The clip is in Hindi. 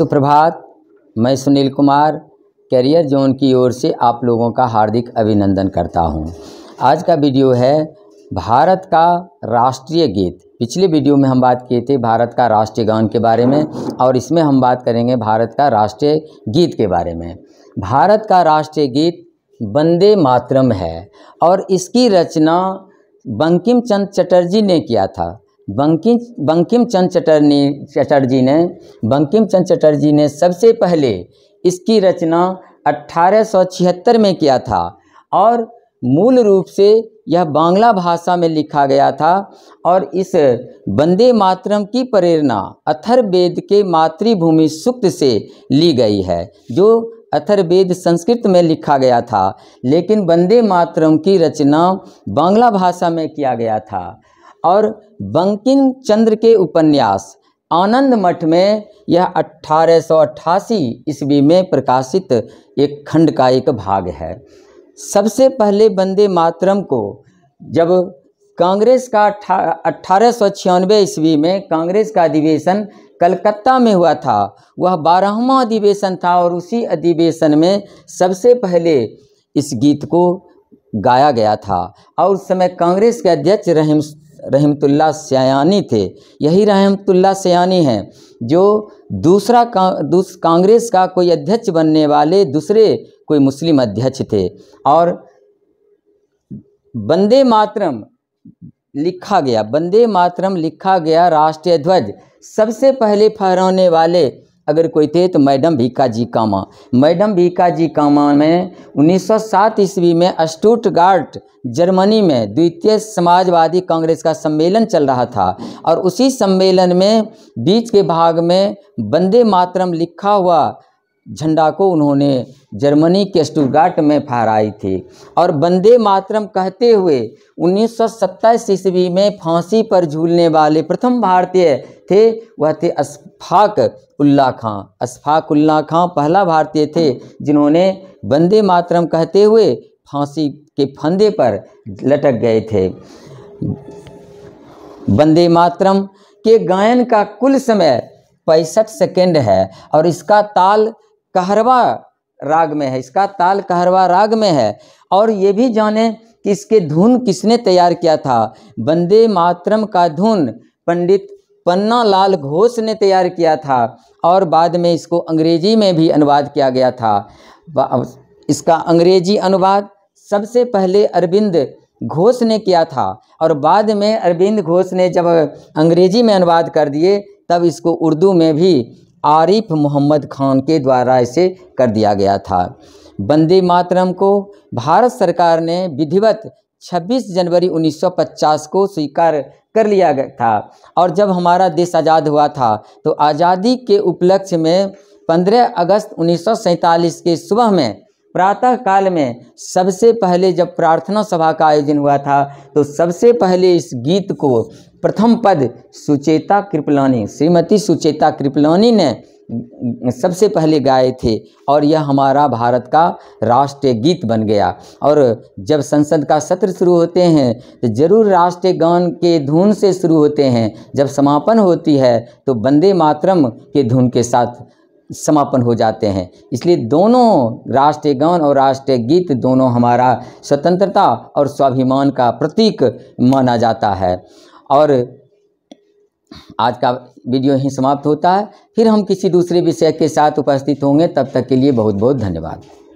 सुप्रभात मैं सुनील कुमार कैरियर जोन की ओर से आप लोगों का हार्दिक अभिनंदन करता हूं। आज का वीडियो है भारत का राष्ट्रीय गीत पिछले वीडियो में हम बात किए थे भारत का राष्ट्रीय गान के बारे में और इसमें हम बात करेंगे भारत का राष्ट्रीय गीत के बारे में भारत का राष्ट्रीय गीत वंदे मातरम है और इसकी रचना बंकिम चंद चटर्जी ने किया था बंकिम बंकिम चंद चटर्नी चटर्जी ने बंकिम चंद चटर्जी ने सबसे पहले इसकी रचना 1876 में किया था और मूल रूप से यह बांग्ला भाषा में लिखा गया था और इस वंदे मातरम की प्रेरणा अथर्वेद के मातृभूमि सूक्त से ली गई है जो अथर्वेद संस्कृत में लिखा गया था लेकिन वंदे मातरम की रचना बांग्ला भाषा में किया गया था और बंकिम चंद्र के उपन्यास आनंद मठ में यह अट्ठारह सौ अट्ठासी ईस्वी में प्रकाशित एक खंड का एक भाग है सबसे पहले वंदे मातरम को जब कांग्रेस का अट्ठारह सौ छियानवे ईस्वी में कांग्रेस का अधिवेशन कलकत्ता में हुआ था वह बारहवा अधिवेशन था और उसी अधिवेशन में सबसे पहले इस गीत को गाया गया था और उस समय कांग्रेस के अध्यक्ष रहीम रहमतुल्ला सयानी थे यही रहमतुल्ला सयानी हैं जो दूसरा का, दूस, कांग्रेस का कोई अध्यक्ष बनने वाले दूसरे कोई मुस्लिम अध्यक्ष थे और वंदे मातरम लिखा गया वंदे मातरम लिखा गया राष्ट्रीय ध्वज सबसे पहले फहराने वाले अगर कोई थे तो मैडम भीका जी कामा मैडम भीका जी कामा में 1907 ईस्वी में गार्ट जर्मनी में द्वितीय समाजवादी कांग्रेस का सम्मेलन चल रहा था और उसी सम्मेलन में बीच के भाग में बंदे मातरम लिखा हुआ झंडा को उन्होंने जर्मनी के स्टूगाट में फहराई थी और वंदे मातरम कहते हुए उन्नीस सौ ईस्वी में फांसी पर झूलने वाले प्रथम भारतीय थे वह थे अशफाक उल्ला खां अशफाक उल्ला खां पहला भारतीय थे जिन्होंने वंदे मातरम कहते हुए फांसी के फंदे पर लटक गए थे वंदे मातरम के गायन का कुल समय पैंसठ सेकेंड है और इसका ताल कहरवा राग में है इसका ताल कहरवा राग में है और ये भी जाने कि इसके धुन किसने तैयार किया था वंदे मातरम का धुन पंडित पन्ना लाल घोष ने तैयार किया था और बाद में इसको अंग्रेजी में भी अनुवाद किया गया था इसका अंग्रेजी अनुवाद सबसे पहले अरविंद घोष ने किया था और बाद में अरविंद घोष ने जब अंग्रेजी में अनुवाद कर दिए तब इसको उर्दू में भी आरिफ मोहम्मद खान के द्वारा इसे कर दिया गया था वंदे मातरम को भारत सरकार ने विधिवत 26 जनवरी 1950 को स्वीकार कर लिया गया था और जब हमारा देश आज़ाद हुआ था तो आज़ादी के उपलक्ष्य में 15 अगस्त उन्नीस के सुबह में प्रातः काल में सबसे पहले जब प्रार्थना सभा का आयोजन हुआ था तो सबसे पहले इस गीत को प्रथम पद सुचेता कृपलानी श्रीमती सुचेता कृपलानी ने सबसे पहले गाए थे और यह हमारा भारत का राष्ट्रीय गीत बन गया और जब संसद का सत्र शुरू होते हैं तो ज़रूर राष्ट्रीय गान के धुन से शुरू होते हैं जब समापन होती है तो वंदे मातरम के धुन के साथ समापन हो जाते हैं इसलिए दोनों राष्ट्रीय गान और राष्ट्रीय गीत दोनों हमारा स्वतंत्रता और स्वाभिमान का प्रतीक माना जाता है और आज का वीडियो यहीं समाप्त होता है फिर हम किसी दूसरे विषय के साथ उपस्थित होंगे तब तक के लिए बहुत बहुत धन्यवाद